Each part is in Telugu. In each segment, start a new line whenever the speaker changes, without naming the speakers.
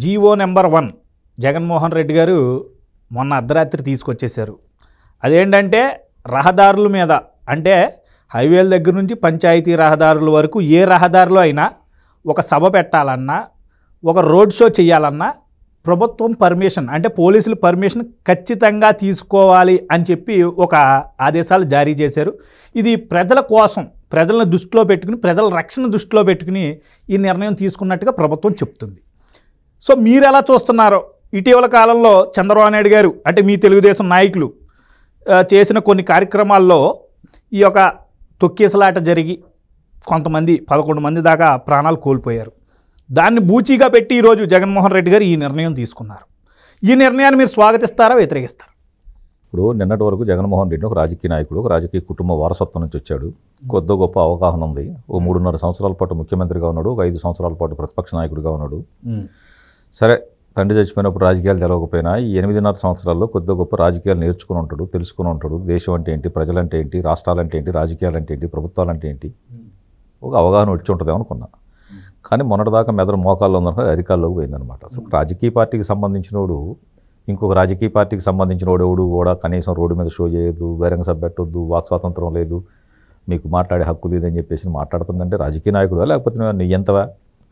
GO number one Jaganmohan Reddy garu మొన్న అర్ధరాత్రి తీసుకొచ్చేశారు అదేంటంటే రహదారుల మీద అంటే హైవేల దగ్గర నుంచి పంచాయతీ రహదారుల వరకు ఏ రహదారిలో అయినా ఒక సభ పెట్టాలన్నా ఒక రోడ్ షో చేయాలన్నా ప్రభుత్వం పర్మిషన్ అంటే పోలీసులు పర్మిషన్ ఖచ్చితంగా తీసుకోవాలి అని చెప్పి ఒక ఆదేశాలు జారీ చేశారు ఇది ప్రజల కోసం ప్రజలను దృష్టిలో పెట్టుకుని ప్రజల రక్షణ దృష్టిలో పెట్టుకుని ఈ నిర్ణయం తీసుకున్నట్టుగా ప్రభుత్వం చెప్తుంది సో మీరు ఎలా చూస్తున్నారో ఇటీవల కాలంలో చంద్రబాబు నాయుడు గారు అంటే మీ తెలుగుదేశం నాయకులు చేసిన కొన్ని కార్యక్రమాల్లో ఈ యొక్క తొక్కేసలాట జరిగి కొంతమంది పదకొండు మంది దాకా ప్రాణాలు కోల్పోయారు దాన్ని బూచీగా పెట్టి ఈరోజు జగన్మోహన్ రెడ్డి గారు ఈ నిర్ణయం తీసుకున్నారు ఈ నిర్ణయాన్ని మీరు స్వాగతిస్తారా వ్యతిరేకిస్తారు
ఇప్పుడు నిన్నటి వరకు జగన్మోహన్ రెడ్డి ఒక రాజకీయ నాయకుడు ఒక రాజకీయ కుటుంబ వారసత్వం నుంచి వచ్చాడు కొద్ది గొప్ప అవగాహన ఉంది ఓ మూడున్నర సంవత్సరాల పాటు ముఖ్యమంత్రిగా ఉన్నాడు ఒక ఐదు సంవత్సరాల పాటు ప్రతిపక్ష నాయకుడిగా ఉన్నాడు సరే తండ్రి చచ్చిపోయినప్పుడు రాజకీయాలు తెలవకపోయినా ఈ ఎనిమిదిన్నర సంవత్సరాల్లో కొద్ది గొప్ప రాజకీయాలు నేర్చుకుని ఉంటాడు తెలుసుకుని ఉంటాడు దేశం అంటే ఏంటి ప్రజలంటే ఏంటి రాష్ట్రాలంటే ఏంటి రాజకీయాలు అంటే ఏంటి ప్రభుత్వాలు అంటే ఏంటి ఒక అవగాహన వచ్చి ఉంటుంది అనుకున్నా కానీ మొన్నటిదాకా మెదడు మోకాల్లో ఉన్న అరికాల్లోకి పోయిందనమాట సో రాజకీయ పార్టీకి సంబంధించినోడు ఇంకొక రాజకీయ పార్టీకి సంబంధించిన ఎవడు కూడా కనీసం రోడ్డు మీద షో చేయొద్దు బహిరంగ సభ పెట్టొద్దు వాక్ స్వాతంత్రం లేదు మీకు మాట్లాడే హక్కు లేదని చెప్పేసి మాట్లాడుతుందంటే రాజకీయ నాయకుడు లేకపోతే నీ ఎంతవా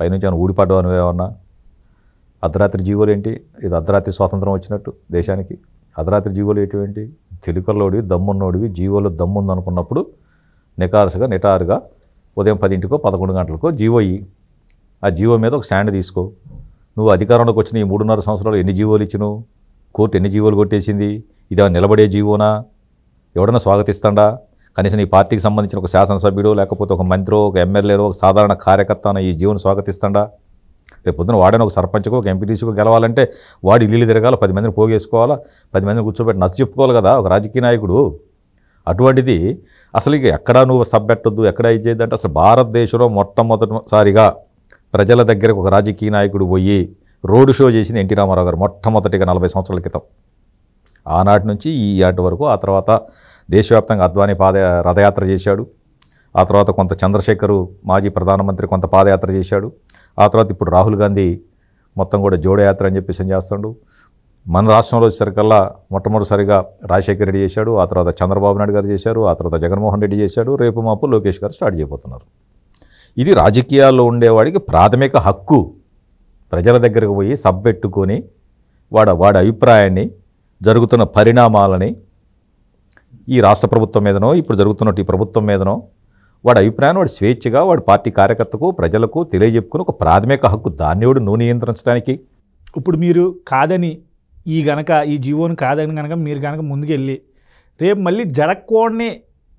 పైనుంచి ఏమైనా ఊడిపడ్డావు నువ్వేమన్నా అర్ధరాత్రి జీవోలు ఏంటి ఇది అర్ధరాత్రి స్వాతంత్రం వచ్చినట్టు దేశానికి అర్ధరాత్రి జీవోలు ఏంటి తెలుగులోడివి దమ్మున్నోడివి జీవోలో దమ్ముందనుకున్నప్పుడు నికారసుగా నిటారుగా ఉదయం పదింటికో పదకొండు గంటలకో జీవో ఇ ఆ జీవో మీద ఒక స్టాండ్ తీసుకో నువ్వు అధికారంలోకి వచ్చిన ఈ మూడున్నర సంవత్సరాలు ఎన్ని జీవోలు ఇచ్చినావు కోర్టు ఎన్ని జీవోలు కొట్టేసింది ఇది నిలబడే జీవోనా ఎవడన్నా స్వాగతిస్తాడా కనీసం ఈ పార్టీకి సంబంధించిన ఒక శాసనసభ్యుడు లేకపోతే ఒక మంత్రో ఒక ఎమ్మెల్యేలో ఒక సాధారణ కార్యకర్త ఈ జీవోను స్వాగతిస్తాడా రేపు పొద్దున వాడని ఒక సర్పంచ్కో ఒక ఎంపీటీసీకో గెలవాలంటే వాడు ఇల్లు తిరగాల పది మందిని పోగేసుకోవాలా పది మందిని కూర్చోబెట్టి నచ్చ చెప్పుకోవాలి కదా ఒక రాజకీయ నాయకుడు అటువంటిది అసలు ఇక ఎక్కడా నువ్వు సబ్బెట్టద్దు ఎక్కడ ఇది చేయద్దంటే అసలు భారతదేశంలో మొట్టమొదటిసారిగా ప్రజల దగ్గరకు ఒక రాజకీయ నాయకుడు పోయి రోడ్ షో చేసింది ఎన్టీ రామారావు గారు మొట్టమొదటిగా నలభై సంవత్సరాల క్రితం ఆనాటి నుంచి ఈ ఆటి వరకు ఆ తర్వాత దేశవ్యాప్తంగా అద్వానీ పాద రథయాత్ర చేశాడు ఆ తర్వాత కొంత చంద్రశేఖరు మాజీ ప్రధానమంత్రి కొంత పాదయాత్ర చేశాడు ఆ తర్వాత ఇప్పుడు రాహుల్ గాంధీ మొత్తం కూడా జోడయాత్ర అని చెప్పేసి చేస్తాడు మన రాష్ట్రంలో వచ్చేసరికల్లా మొట్టమొదటిసారిగా రాజశేఖర రెడ్డి చేశాడు ఆ తర్వాత చంద్రబాబు నాయుడు గారు చేశారు ఆ తర్వాత జగన్మోహన్ రెడ్డి చేశాడు రేపు మాపు లోకేష్ గారు స్టార్ట్ చేయబోతున్నారు ఇది రాజకీయాల్లో ఉండేవాడికి ప్రాథమిక హక్కు ప్రజల దగ్గరకు పోయి సబ్బెట్టుకొని వాడ వాడి అభిప్రాయాన్ని జరుగుతున్న పరిణామాలని ఈ రాష్ట్ర ప్రభుత్వం మీదనో ఇప్పుడు జరుగుతున్నట్టు ఈ ప్రభుత్వం మీదనో వాడి అభిప్రాయం వాడు స్వేచ్ఛగా వాడి పార్టీ కార్యకర్తకు ప్రజలకు తెలియజెప్పుకుని ఒక ప్రాథమిక హక్కు దాన్నేవుడు నువ్వు నియంత్రించడానికి
ఇప్పుడు మీరు కాదని ఈ గనక ఈ జీవోని కాదని కనుక మీరు కనుక ముందుకెళ్ళి రేపు మళ్ళీ జరగకూడని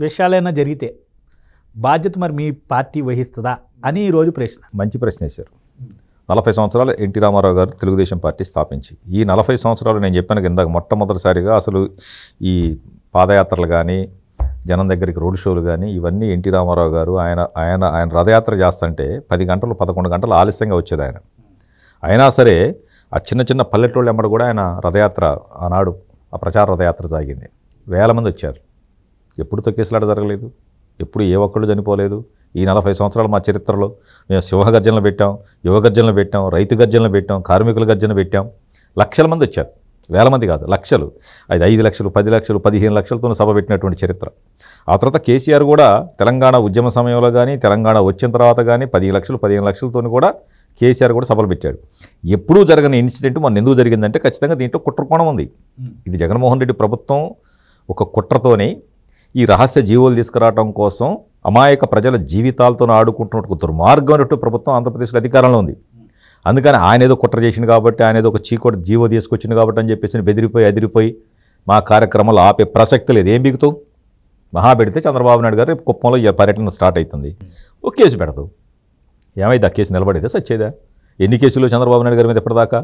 విషయాలైనా జరిగితే బాధ్యత మరి మీ పార్టీ వహిస్తుందా అని ఈరోజు ప్రశ్న మంచి ప్రశ్న వేశారు
నలభై సంవత్సరాలు ఎన్టీ రామారావు గారు తెలుగుదేశం పార్టీ స్థాపించి ఈ నలభై సంవత్సరాలు నేను చెప్పాను ఇందాక మొట్టమొదటిసారిగా అసలు ఈ పాదయాత్రలు కానీ జనం దగ్గరికి రోడ్ షోలు కానీ ఇవన్నీ ఎన్టీ రామారావు గారు ఆయన ఆయన ఆయన రథయాత్ర చేస్తుంటే పది గంటలు పదకొండు గంటలు ఆలస్యంగా వచ్చేది ఆయన అయినా సరే ఆ చిన్న చిన్న పల్లెటూళ్ళ ఎమ్మడు కూడా ఆయన రథయాత్ర ఆనాడు ఆ ప్రచార రథయాత్ర సాగింది వేల మంది వచ్చారు ఎప్పుడు తొక్కేసలాట జరగలేదు ఎప్పుడు ఏ ఒక్కళ్ళు చనిపోలేదు ఈ నలభై సంవత్సరాలు మా చరిత్రలో మేము సింహ గర్జనలు పెట్టాం యువ గర్జనలు పెట్టాం రైతు గర్జనలు పెట్టాం కార్మికుల గర్జన పెట్టాం లక్షల మంది వచ్చారు వేల మంది కాదు లక్షలు అది ఐదు లక్షలు పది లక్షలు పదిహేను లక్షలతో సభ పెట్టినటువంటి చరిత్ర ఆ తర్వాత కేసీఆర్ కూడా తెలంగాణ ఉద్యమ సమయంలో కానీ తెలంగాణ వచ్చిన తర్వాత కానీ పది లక్షలు పదిహేను లక్షలతో కూడా కేసీఆర్ కూడా సభలు పెట్టాడు ఎప్పుడూ జరగని ఇన్సిడెంట్ మన ఎందుకు జరిగిందంటే ఖచ్చితంగా దీంట్లో కుట్రకోణం ఉంది ఇది జగన్మోహన్ రెడ్డి ప్రభుత్వం ఒక కుట్రతోనే ఈ రహస్య జీవోలు తీసుకురావడం కోసం అమాయక ప్రజల జీవితాలతో ఆడుకుంటున్నట్టు దుర్మార్గం ప్రభుత్వం ఆంధ్రప్రదేశ్లో అధికారంలో ఉంది అందుకని ఆయన ఏదో కుట్ర చేసింది కాబట్టి ఆయన ఏదో ఒక చీకటి జీవో తీసుకొచ్చింది కాబట్టి అని చెప్పేసి బెదిరిపోయి అదిరిపోయి మా కార్యక్రమాలు ఆపే ప్రసక్తి లేదు ఏం బిగుతావు మహాబెడితే చంద్రబాబు నాయుడు గారు కుప్పంలో పర్యటన స్టార్ట్ అవుతుంది ఒక కేసు పెడదు ఏమైతే ఆ కేసు నిలబడేదే సచ్చేదా ఎన్ని కేసులు చంద్రబాబు నాయుడు గారి మీద ఎప్పటిదాకా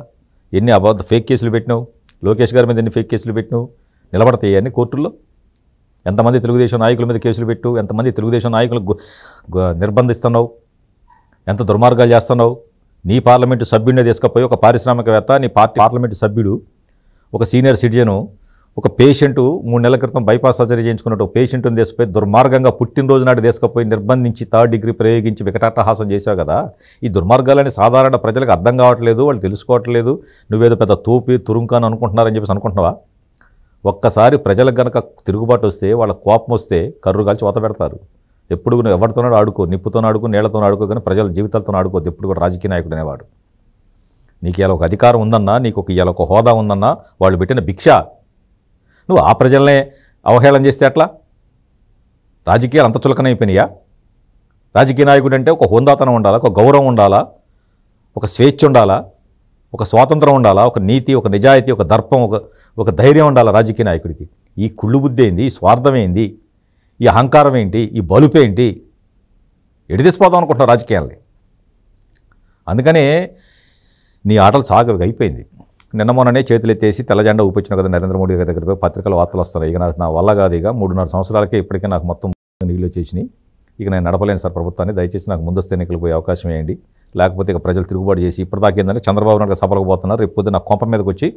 ఎన్ని అబద్ధ ఫేక్ కేసులు పెట్టినావు లోకేష్ గారి మీద ఎన్ని ఫేక్ కేసులు పెట్టినావు నిలబడతాయి అన్ని కోర్టుల్లో ఎంతమంది తెలుగుదేశం నాయకుల మీద కేసులు పెట్టు ఎంతమంది తెలుగుదేశం నాయకులు నిర్బంధిస్తున్నావు ఎంత దుర్మార్గాలు చేస్తున్నావు నీ పార్లమెంటు సభ్యుడిని తీసుకుపోయి ఒక పారిశ్రామికవేత్త నీ పార్టీ పార్లమెంటు సభ్యుడు ఒక సీనియర్ సిటిజను ఒక పేషెంట్ మూడు నెలల క్రితం బైపాస్ సర్జరీ చేయించుకున్నట్టు ఒక పేషెంట్ని తీసుకుపోయి దుర్మార్గంగా పుట్టినరోజు నాటి తీసుకుపోయి నిర్బంధించి థర్డ్ డిగ్రీ ప్రయోగించి వికటాటహాసం చేశావు కదా ఈ దుర్మార్గాలని సాధారణ ప్రజలకు అర్థం కావట్లేదు వాళ్ళు తెలుసుకోవట్లేదు నువ్వేదో పెద్ద తూపి తురుంకాను అనుకుంటున్నారని చెప్పేసి అనుకుంటున్నావా ఒక్కసారి ప్రజలకు గనక తిరుగుబాటు వస్తే వాళ్ళ కోపం వస్తే కర్రు కాల్చి వాత పెడతారు ఎప్పుడు నువ్వు ఎవరితోనో ఆడుకో నిప్పుతో ఆడుకో నీళ్లతో ఆడుకో కానీ ప్రజల జీవితాలతో ఆడుకోవద్దు ఎప్పుడు కూడా రాజకీయ నాయకుడు అనేవాడు నీకు ఇలా ఒక అధికారం ఉందన్నా నీకు ఒక ఇలా ఒక హోదా ఉందన్నా వాళ్ళు పెట్టిన భిక్ష నువ్వు ఆ ప్రజలనే అవహేళన చేస్తే ఎట్లా రాజకీయాలు అంత చులకనైపోయినాయా రాజకీయ నాయకుడు అంటే ఒక హోందాతనం ఉండాలా ఒక గౌరవం ఉండాలా ఒక స్వేచ్ఛ ఉండాలా ఒక స్వాతంత్రం ఉండాలా ఒక నీతి ఒక నిజాయితీ ఒక దర్పం ఒక ఒక ధైర్యం ఉండాలా రాజకీయ నాయకుడికి ఈ కుళ్ళు బుద్ధి ఏంది స్వార్థం ఏంది ఈ అహంకారం ఏంటి ఈ బలుపేంటి ఎడిదిసిపోదాం అనుకుంటున్నారు రాజకీయాల్ని అందుకనే నీ ఆటలు సాగవి అయిపోయింది నిన్న మొన్ననే చేతులెత్తేసి తెల్లజెండా ఊపించిన కదా నరేంద్ర మోడీ గారి దగ్గర పత్రికలు వార్తలు వస్తున్నాయి ఇక నాకు నా వల్ల కాదు ఇక మూడున్నర సంవత్సరాలకే ఇప్పటికే నాకు మొత్తం నీళ్ళు వచ్చేసినాయి ఇక నేను నడపలేను సార్ ప్రభుత్వాన్ని దయచేసి నాకు ముందస్తు ఎన్నికలు పోయే అవకాశం వేయండి లేకపోతే ఇక ప్రజలు తిరుగుబాటు చేసి ఇప్పటిదాకా ఏంటంటే చంద్రబాబు నాయుడు సభలకు పోతున్నారు రేపు పొద్దున కొంప మీదకి వచ్చి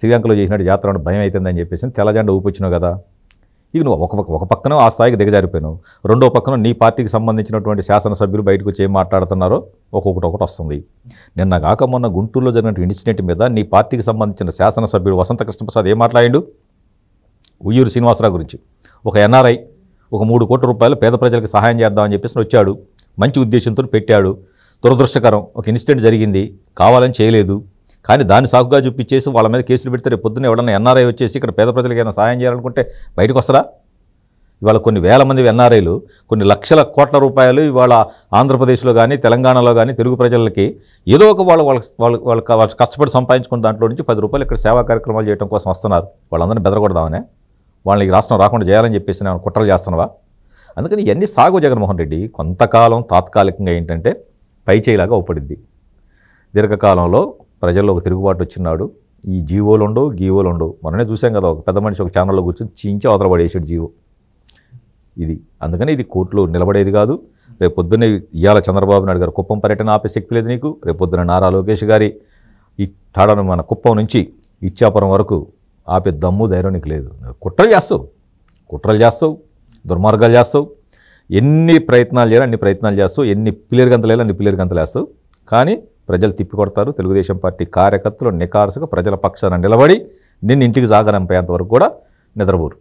శ్రీలంకలో చేసినట్టు జాతర భయం అవుతుందని చెప్పేసి తెల్లజెండా ఊపించినావు కదా ఇక నువ్వు ఒక ఒక పక్కన ఆ స్థాయికి దిగజారిపోయినావు రెండో పక్కన నీ పార్టీకి సంబంధించినటువంటి శాసనసభ్యులు బయటకు వచ్చి ఏం మాట్లాడుతున్నారో ఒక్కొక్కటి ఒకటి వస్తుంది నిన్న కాక మొన్న గుంటూరులో జరిగినటువంటి ఇన్సిడెంట్ మీద నీ పార్టీకి సంబంధించిన శాసనసభ్యుడు వసంత కృష్ణప్రసాద్ ఏం మాట్లాడిండు ఉయ్యూరు శ్రీనివాసరావు గురించి ఒక ఎన్ఆర్ఐ ఒక మూడు కోట్ల రూపాయలు పేద ప్రజలకు సహాయం చేద్దామని చెప్పేసి వచ్చాడు మంచి ఉద్దేశంతో పెట్టాడు దురదృష్టకరం ఒక ఇన్సిడెంట్ జరిగింది కావాలని చేయలేదు కానీ దాన్ని సాకుగా చూపించేసి వాళ్ళ మీద కేసులు పెడితే రేపు పొద్దున్న ఎవడన్నా ఎన్ఆర్ఐ వచ్చేసి ఇక్కడ పేద ప్రజలకు ఏమైనా సాయం చేయాలనుకుంటే బయటకు వస్తారా ఇవాళ కొన్ని వేల మంది ఎన్ఆర్ఐలు కొన్ని లక్షల కోట్ల రూపాయలు ఇవాళ ఆంధ్రప్రదేశ్లో కానీ తెలంగాణలో కానీ తెలుగు ప్రజలకి ఏదో ఒక వాళ్ళు వాళ్ళ వాళ్ళు వాళ్ళు కష్టపడి సంపాదించుకున్న దాంట్లో నుంచి పది రూపాయలు ఇక్కడ సేవా కార్యక్రమాలు చేయడం కోసం వస్తున్నారు వాళ్ళందరినీ బెదరకూడదామనే వాళ్ళని రాష్ట్రం రాకుండా చేయాలని చెప్పేసి నేను కుట్రలు చేస్తున్నావా అందుకని ఇవన్నీ సాగు జగన్మోహన్ రెడ్డి కొంతకాలం తాత్కాలికంగా ఏంటంటే పై చేయలాగా ఔపడింది దీర్ఘకాలంలో ప్రజల్లో ఒక తిరుగుబాటు వచ్చినాడు ఈ జీవోలు ఉండవు గీవోలు ఉండవు మననే చూసాం కదా ఒక పెద్ద మనిషి ఒక ఛానల్లో కూర్చొని చీంచి అవతల పడేసాడు జీవో ఇది అందుకని ఇది కోర్టులో నిలబడేది కాదు రేపు పొద్దున్నే ఇవాళ చంద్రబాబు నాయుడు గారు కుప్పం పర్యటన ఆపే శక్తి లేదు నీకు రేపు పొద్దున నారా లోకేష్ గారి ఈ తాడను మన కుప్పం నుంచి ఇచ్చాపురం వరకు ఆపే దమ్ము ధైర్యం నీకు లేదు కుట్రలు చేస్తావు కుట్రలు చేస్తావు దుర్మార్గాలు చేస్తావు ఎన్ని ప్రయత్నాలు చేయాలి అన్ని ప్రయత్నాలు చేస్తావు ఎన్ని పిల్లలు గంతలు వేయాలి అన్ని పిల్లలు గంతలు వేస్తావు కానీ ప్రజలు తిప్పికొడతారు తెలుగుదేశం పార్టీ కార్యకర్తలు నికారసుగా ప్రజల పక్షాన నిలబడి నిన్ను ఇంటికి సాగనంపేంతవరకు కూడా నిద్రపోరు